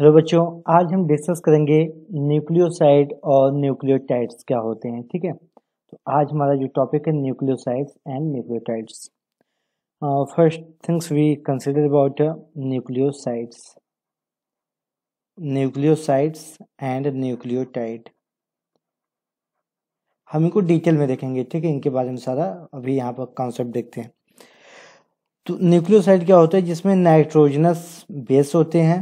hello बच्चों आज हम डिस्कस करेंगे न्यूक्लियोसाइड और न्यूक्लियोटाइड्स क्या होते हैं ठीक है तो आज हमारा जो टॉपिक है nucleosides and nucleotides first things we consider about nucleosides nucleosides and nucleotide हम इनको डिटेल में देखेंगे ठीक है इनके बारे में सारा अभी यहाँ पर कॉन्सेप्ट देखते हैं तो न्यूक्लियोसाइड क्या होता है जिसमें नाइट्रोजनस बेस होते हैं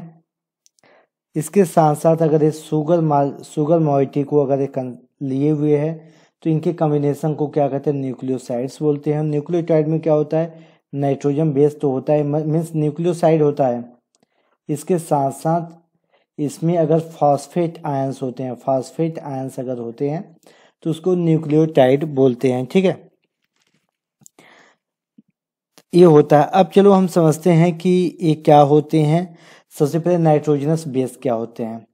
इसके साथ साथ अगर ये सुगर माल सुगर मॉइटी को अगर ये लिए हुए है तो इनके कम्बिनेशन को क्या कहते हैं न्यूक्लियोसाइड्स बोलते हैं न्यूक्लियोटाइड में क्या होता है नाइट्रोजन बेस तो होता है मीन्स न्यूक्लियोसाइड होता है इसके साथ साथ इसमें अगर फॉस्फेट आयंस होते हैं फॉस्फेट आयंस अगर होते हैं तो उसको न्यूक्लियोटाइड बोलते हैं ठीक है ये होता है अब चलो हम समझते हैं कि ये क्या होते हैं सबसे पहले नाइट्रोजनस बेस क्या होते हैं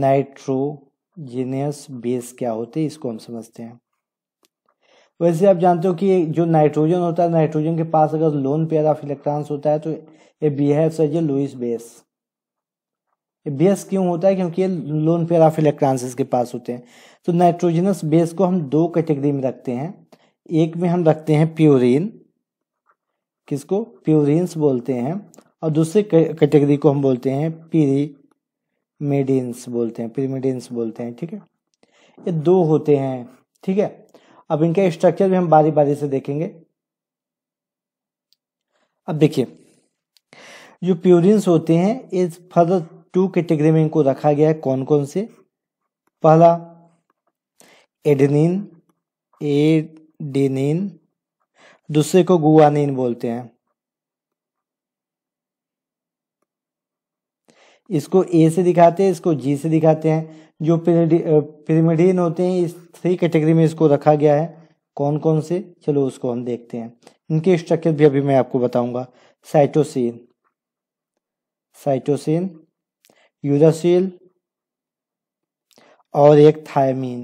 नाइट्रोजनस बेस क्या होते हैं इसको हम समझते हैं वैसे आप जानते हो कि जो नाइट्रोजन होता है नाइट्रोजन के पास अगर लोन पेयर ऑफ इलेक्ट्रॉन्स होता है तो ये behave as a Lewis base base क्यों होता है क्योंकि ये लोन पेयर ऑफ इलेक्ट्रॉन्स इसके पास होते हैं तो नाइट्रोजनस बेस को हम दो कैटेगरी में रखते हैं एक में हम रखते हैं प्योरिन किसको प्योरिन्स बोलते हैं और दूसरी कैटेगरी को हम बोलते हैं पीरीमेडियंस बोलते हैं पीरीमेडियंस बोलते हैं ठीक है ये दो होते हैं ठीक है अब इनका स्ट्रक्चर भी हम बारी बारी से देखेंगे अब देखिए जो प्यूरिन्स होते हैं इस फर्दर टू कैटेगरी में इनको रखा गया है कौन कौन से पहला एडेनिन एडेनिन दूसरे को गुआनिन बोलते हैं इसको ए से दिखाते हैं इसको जी से दिखाते हैं जो पिरीमिडीन होते हैं इस थ्री कैटेगरी में इसको रखा गया है कौन कौन से चलो उसको हम देखते हैं इनके स्ट्रक्चर भी अभी मैं आपको बताऊंगा साइटोसिन साइटोसिन यूरासिल और एक थायमीन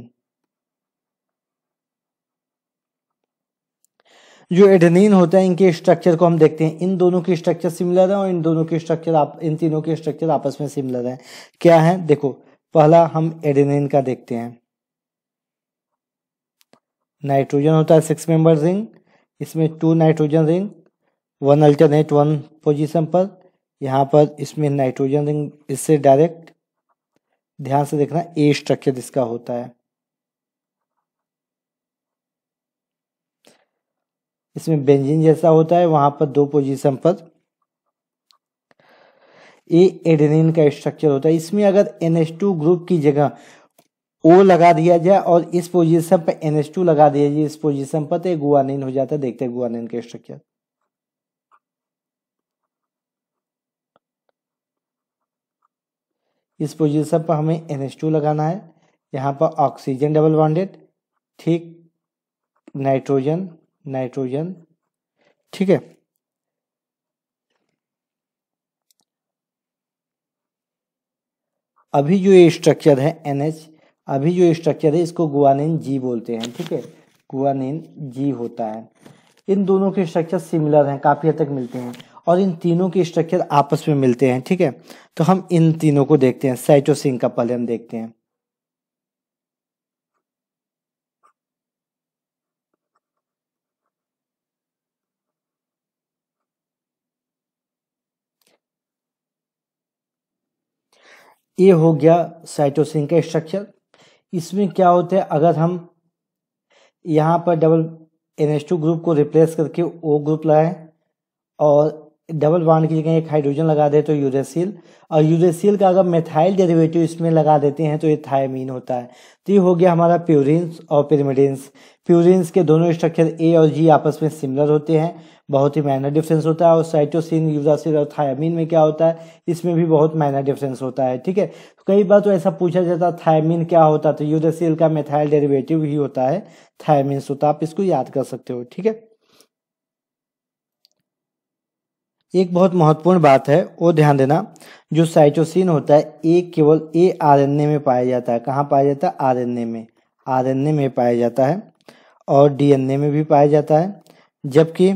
जो एडेनिन होता है इनके स्ट्रक्चर को हम देखते हैं इन दोनों के स्ट्रक्चर सिमिलर है और इन दोनों के स्ट्रक्चर आप इन तीनों के स्ट्रक्चर आपस में सिमिलर है क्या है देखो पहला हम एडेनिन का देखते हैं नाइट्रोजन होता है सिक्स मेंबर रिंग इसमें two nitrogen ring one alternate one position पर यहाँ पर इसमें नाइट्रोजन रिंग इससे डायरेक्ट ध्यान से देखना ए स्ट्रक्चर इसका होता है इसमें बेंजीन जैसा होता है वहां पर दो पोजीशन पर ए एडेनिन का स्ट्रक्चर होता है इसमें अगर NH2 ग्रुप की जगह ओ लगा दिया जाए और इस पोजीशन पर NH2 लगा दिया जाए इस पोजीशन पर तो गुआनिन हो जाता है देखते हैं गुआनिन का स्ट्रक्चर इस पोजीशन पर हमें NH2 लगाना है यहां पर ऑक्सीजन डबल बॉन्डेड ठीक नाइट्रोजन नाइट्रोजन ठीक है अभी जो ये स्ट्रक्चर है एनएच अभी जो स्ट्रक्चर है इसको गुआनिन जी बोलते हैं ठीक है गुआनिन जी होता है इन दोनों के स्ट्रक्चर सिमिलर हैं काफ़ी हद तक मिलते हैं और इन तीनों के स्ट्रक्चर आपस में मिलते हैं ठीक है तो हम इन तीनों को देखते हैं साइटोसिन का पहले हम देखते हैं ये हो गया साइटोसिन का स्ट्रक्चर इसमें क्या होता है अगर हम यहाँ पर डबल एन ग्रुप को रिप्लेस करके ओ ग्रुप लाएं और डबल बॉन्ड की जगह एक हाइड्रोजन लगा दे तो यूरेसिल और यूरेसिल का अगर मेथाइल डेरिवेटिव इसमें लगा देते हैं तो ये थायमीन होता है तो ये हो गया हमारा प्यूरिन्स और पिरमिडिन्स प्यूरिन्स के दोनों स्ट्रक्चर ए और जी आपस में सिमिलर होते हैं बहुत ही माइनर डिफरेंस होता है और साइटोसिन यूरासिल और थायमीन में क्या होता है इसमें भी बहुत माइनर डिफरेंस होता है ठीक है तो कई बार तो ऐसा पूछा जाता है थायमीन क्या होता है तो यूरेसिल का मेथाइल डेरिवेटिव ही होता है थायमीन सो तो आप इसको याद कर सकते हो ठीक है एक बहुत महत्वपूर्ण बात है वो ध्यान देना जो साइटोसिन होता है ये केवल ए ए में पाया जाता है कहाँ पाया जाता है ए में ए में पाया जाता है और डीएनए में भी पाया जाता है जबकि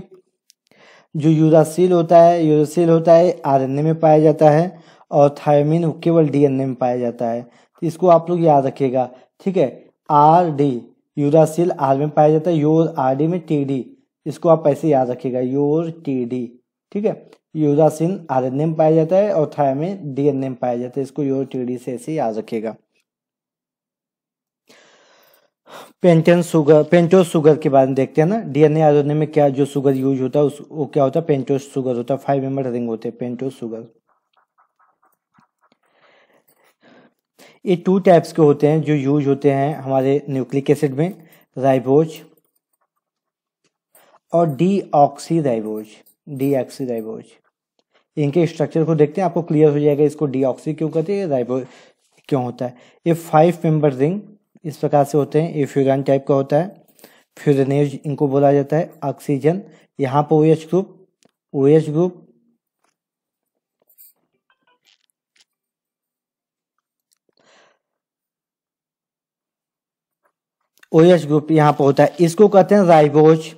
जो यूरासिल होता है यूरासिल होता है ए में पाया जाता है और थायमिन केवल डीएनए में पाया जाता है तो इसको आप लोग याद रखिएगा ठीक है आर डी यूरासिल आर में पाया जाता है योर आर डी में टी डी इसको आप ऐसे याद रखिएगा योर टी डी ठीक है यूरासिन एन एम पाया जाता है और थायमिन डी एन एम पाया जाता है इसको टीडी से ऐसे याद रखिएगा पेंटेन सुगर पेंटोस सुगर के बारे में देखते हैं ना डीएनए आरोने में क्या जो सुगर यूज होता है उस वो क्या होता है पेंटोस सुगर होता है फाइव मेंबर रिंग होते हैं पेंटोस सुगर ये टू टाइप्स के होते हैं जो यूज होते हैं हमारे न्यूक्लिक एसिड में राइबोज और deoxyribose deoxyribose इनके स्ट्रक्चर को देखते हैं आपको क्लियर हो जाएगा इसको डी ऑक्सी क्यों कहते हैं राइबो क्यों होता है ये फाइव मेंबर रिंग इस प्रकार से होते हैं ये फ्यूरान टाइप का होता है फ्यूरनेज इनको बोला जाता है ऑक्सीजन यहाँ पर O H group O H group O H group यहाँ पर होता है इसको कहते हैं राइबोज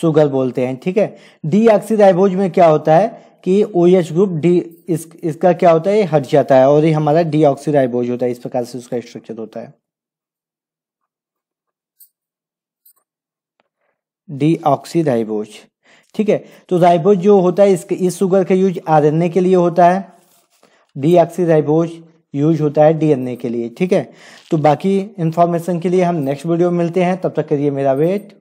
सुगर बोलते हैं ठीक है डी ऑक्सीडाइबोज में क्या होता है कि ओ एच ग्रुप डी इस इसका क्या होता है हट जाता है और ये हमारा डी ऑक्सीडाइबोज होता है इस प्रकार से उसका स्ट्रक्चर होता है डी ऑक्सीडाइबोज ठीक है तो राइबोज जो होता है इसके इस सुगर का यूज ए के लिए होता है डी ऑक्सीडाइबोज यूज होता है डीएनए के लिए ठीक है तो बाकी इन्फॉर्मेशन के लिए हम नेक्स्ट वीडियो में मिलते हैं तब तक करिए मेरा वेट